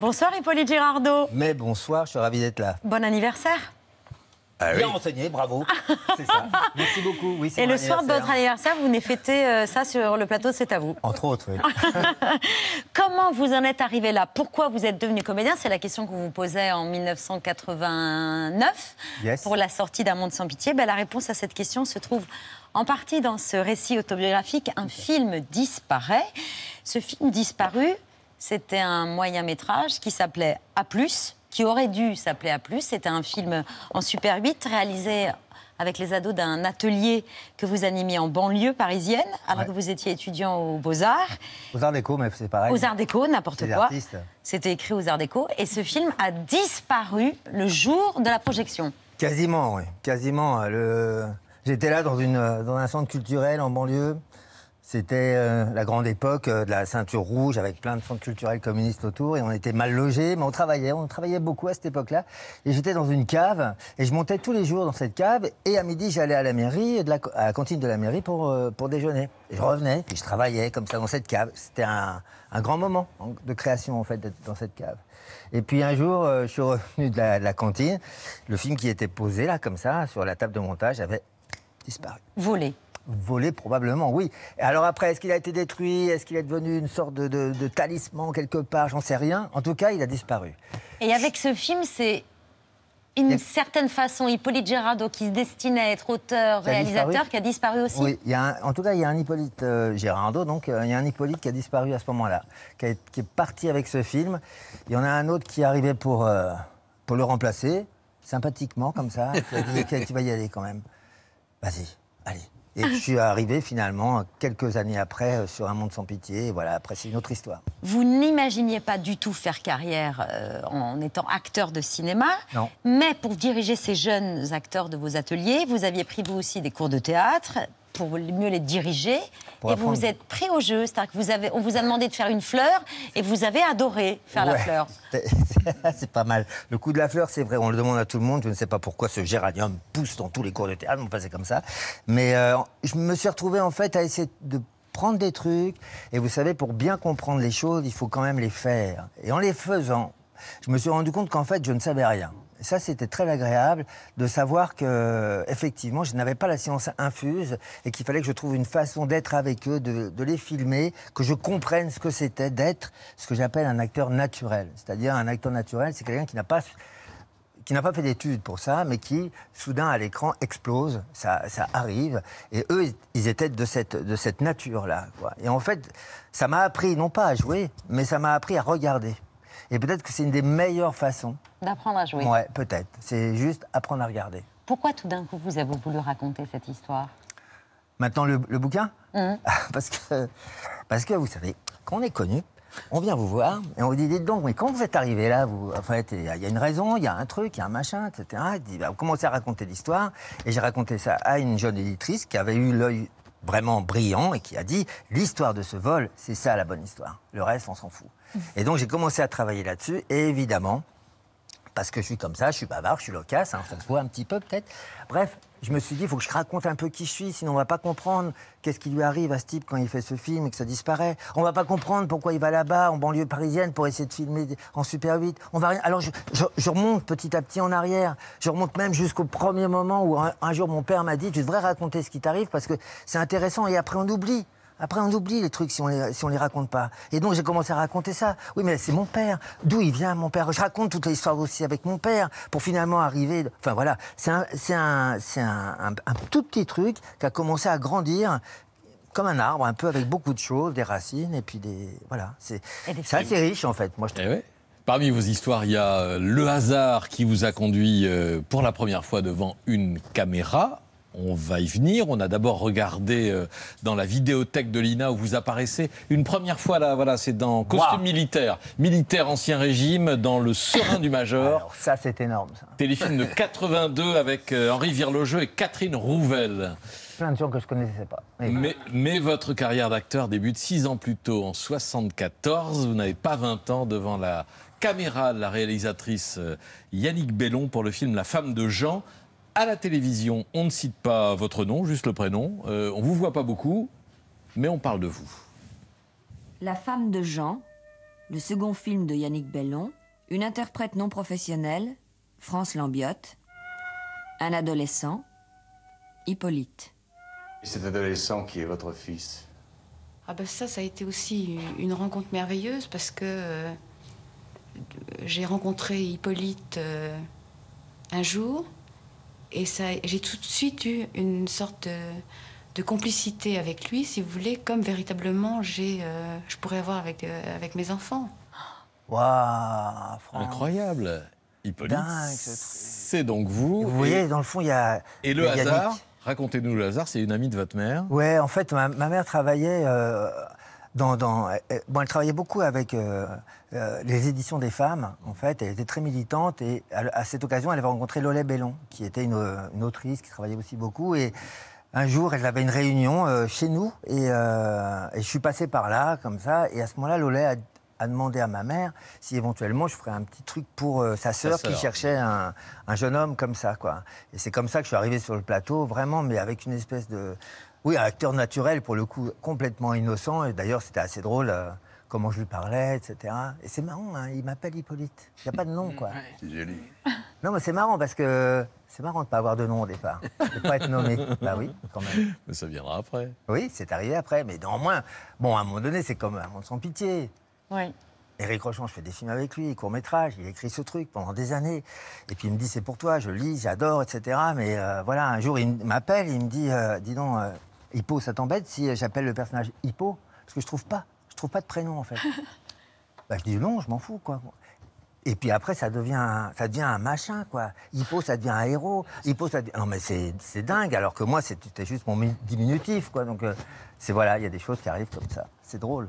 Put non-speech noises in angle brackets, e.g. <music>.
Bonsoir Hippolyte Girardot. Mais bonsoir, je suis ravi d'être là. Bon anniversaire. Ah Bien renseigné, bravo. <laughs> C'est ça. Merci beaucoup. Oui, et le soir de votre anniversaire, vous venez fêter euh, ça sur le plateau C'est à vous. Entre autres, oui. <laughs> Comment vous en êtes arrivé là Pourquoi vous êtes devenu comédien C'est la question que vous vous posez en 1989 pour la sortie d'Un monde sans pitié. Ben, la réponse à cette question se trouve en partie dans ce récit autobiographique. Un film disparaît. Ce film disparu, c'était un moyen métrage qui s'appelait A ⁇ qui aurait dû s'appeler A ⁇ C'était un film en Super 8 réalisé avec les ados d'un atelier que vous animiez en banlieue parisienne, alors que vous étiez étudiant aux Beaux-Arts. Aux Arts Déco, mais c'est pareil. Aux Arts Déco, n'importe quoi. C'était écrit aux Arts Déco. Et ce film a disparu le jour de la projection. Quasiment, oui. Quasiment. Euh, j'étais là dans, une, euh, dans un centre culturel en banlieue. C'était euh, la grande époque euh, de la ceinture rouge avec plein de centres culturels communistes autour et on était mal logés, mais on travaillait, on travaillait beaucoup à cette époque-là. Et j'étais dans une cave et je montais tous les jours dans cette cave et à midi j'allais à la mairie, de la, cantine de la mairie pour, euh, pour déjeuner. je revenais et je travaillais comme ça dans cette cave. C'était un, grand moment de création en fait d'être dans cette cave. Et puis un jour, je suis revenu de la cantine, le film qui était posé là comme ça sur la table de montage avait disparu. Volé. Volé probablement, oui. Alors après, est-ce qu'il a été détruit Est-ce qu'il est devenu une sorte de, de, talisman quelque part J'en sais rien. En tout cas, il a disparu. Et avec ce film, c'est une certaine façon Hippolyte Gérardo qui se destinait à être auteur, réalisateur, qui a disparu aussi. Oui, en tout cas, il y a un Hippolyte euh, Gérardo, donc euh, il y a un Hippolyte qui a disparu à ce moment-là, qui, est parti avec ce film. Il y en a un autre qui est arrivé pour, euh, pour le remplacer, sympathiquement comme ça. qui a tu vas y aller quand même. Vas-y, allez. Et je suis arrivé finalement quelques années après euh, sur Un Monde sans pitié. voilà, après c'est une autre histoire. Vous n'imaginiez pas du tout faire carrière euh, en étant acteur de cinéma. Non. Mais pour diriger ces jeunes acteurs de vos ateliers, vous aviez pris vous aussi des cours de théâtre, pour mieux les diriger. et vous vous êtes pris au jeu, c'est-à-dire que vous on vous a demandé de faire une fleur et vous avez adoré faire la fleur. <laughs> C'est pas mal. Le coup de la fleur, c'est vrai, on le demande à tout le monde. Je ne sais pas pourquoi ce géranium pousse dans tous les cours de théâtre, on passait comme ça. Mais euh, je me suis retrouvé en fait à essayer de prendre des trucs. Et vous savez, pour bien comprendre les choses, il faut quand même les faire. Et en les faisant, je me suis rendu compte qu'en fait, je ne savais rien ça, c'était très agréable de savoir que, effectivement, je n'avais pas la science infuse et qu'il fallait que je trouve une façon d'être avec eux, de, les filmer, que je comprenne ce que c'était d'être ce que j'appelle un acteur naturel. C'est-à-dire, un acteur naturel, c'est quelqu'un qui n'a pas qui n'a pas fait d'études pour ça, mais qui, soudain, à l'écran, explose. Ça, arrive. Et eux, ils étaient de cette, de cette nature-là. Et en fait, ça m'a appris, non pas à jouer, mais ça m'a appris à regarder. Et peut-être que c'est une des meilleures façons. D'apprendre à jouer. Ouais, peut-être. C'est juste apprendre à regarder. Pourquoi tout d'un coup vous avez voulu raconter cette histoire Maintenant, le, bouquin mmh. <laughs> parce, que, parce que vous savez, quand on est connu, on vient vous voir et on vous dit, dites donc, mais quand vous êtes arrivé là, vous, en il y, a une raison, il y a un truc, il y a un machin, etc. Bah, vous commencez à raconter l'histoire. Et j'ai raconté ça à une jeune éditrice qui avait eu l'œil vraiment brillant et qui a dit l'histoire de ce vol, c'est ça la bonne histoire. Le reste, on s'en fout. Mmh. Et donc j'ai commencé à travailler là-dessus et évidemment, parce que je suis comme ça, je suis bavard, je suis loquace, hein, ça se voit un petit peu peut-être. Bref, je me suis dit, il faut que je raconte un peu qui je suis, sinon on va pas comprendre qu'est-ce qui lui arrive à ce type quand il fait ce film et que ça disparaît. On va pas comprendre pourquoi il va là-bas, en banlieue parisienne, pour essayer de filmer en Super 8. On va... Alors je, remonte petit à petit en arrière. Je remonte même jusqu'au premier moment où un jour mon père m'a dit, tu devrais raconter ce qui t'arrive parce que c'est intéressant et après on oublie. Après, on oublie les trucs si on les, les raconte pas. Et donc, j'ai commencé à raconter ça. Oui, mais c'est mon père. D'où il vient, mon père Je raconte toute l'histoire aussi avec mon père pour finalement arriver. Enfin, voilà. C'est un, un, un tout petit truc qui a commencé à grandir comme un arbre, un peu avec beaucoup de choses, des racines et puis des. Voilà. C'est assez riche en fait, moi je eh Parmi vos histoires, il y a euh, le hasard qui vous a conduit euh, pour la première fois devant une caméra on va y venir. On a d'abord regardé euh, dans la vidéothèque de l'INA où vous apparaissez une première fois là. Voilà, c'est dans costume militaire, militaire ancien régime, dans le serein du major. ça, c'est énorme. Téléfilm de 82 <laughs> avec euh, Henri Virlogeux et Catherine Rouvel. Plein de gens que je connaissais pas. Mais, mais votre carrière d'acteur débute six ans plus tôt, en 74. Vous n'avez pas 20 ans devant la caméra de la réalisatrice euh, Yannick Bellon pour le film La femme de Jean, à la télévision, on ne cite pas votre nom, juste le prénom. Euh, on vous voit pas beaucoup, mais on parle de vous. La femme de Jean, le second film de Yannick Bellon, une interprète non professionnelle, France Lambiotte, un adolescent, Hippolyte. cet adolescent qui est votre fils Ah ben ça, ça a été aussi une rencontre merveilleuse parce que euh, j'ai rencontré Hippolyte euh, un jour. Et ça, j'ai tout de suite eu une sorte de, complicité avec lui, si vous voulez, comme véritablement j'ai, euh, je pourrais avoir avec, euh, avec mes enfants. Waouh Incroyable Hippolyte, c'est donc vous. Vous voyez, dans le fond, il y a. Et le hasard Racontez-nous le hasard, c'est une amie de votre mère. Ouais, en fait, ma, mère travaillait euh, euh, euh, bon, elle travaillait beaucoup avec euh, les éditions des femmes, en fait. Elle était très militante et à, cette occasion, elle avait rencontré Lola Bellon, qui était une, autrice qui travaillait aussi beaucoup. Et un jour, elle avait une réunion chez nous et, je suis passé par là, comme ça. Et à ce moment-là, Lola a, à demander à ma mère si éventuellement je ferais un petit truc pour euh, sa sœur qui cherchait un, un, jeune homme comme ça, quoi. Et c'est comme ça que je suis arrivé sur le plateau, vraiment, mais avec une espèce de... Oui, un acteur naturel, pour le coup, complètement innocent. Et d'ailleurs, c'était assez drôle... Euh, comment je lui parlais, etc. Et c'est marrant, hein, il m'appelle Hippolyte. Il n'y a pas de nom, mm, quoi. joli. <laughs> Non, mais c'est marrant parce que c'est marrant de ne pas avoir de nom au départ, de ne pas être nommé. <laughs> bah oui, quand même. Mais ça viendra après. Oui, c'est arrivé après, mais dans moins. Bon, à un moment donné, c'est comme un monde sans pitié. Oui. Éric Rochon, je fais des films avec lui, court métrage, il écrit ce truc pendant des années. Et puis il me dit c'est pour toi, je lis, j'adore, etc. Mais euh, voilà, un jour il m'appelle, il me dit euh, dis donc, euh, Hippo, ça t'embête si j'appelle le personnage Hippo Parce que je trouve pas, je trouve pas de prénom en fait. <laughs> bah, je dis non, je m'en fous quoi. Et puis après, ça devient, ça devient un machin, quoi. Hippo, ça devient un héros. Hippo, ça Non, mais c'est dingue, alors que moi, c'était juste mon diminutif, quoi. Donc, c'est voilà, il y a des choses qui arrivent comme ça. C'est drôle.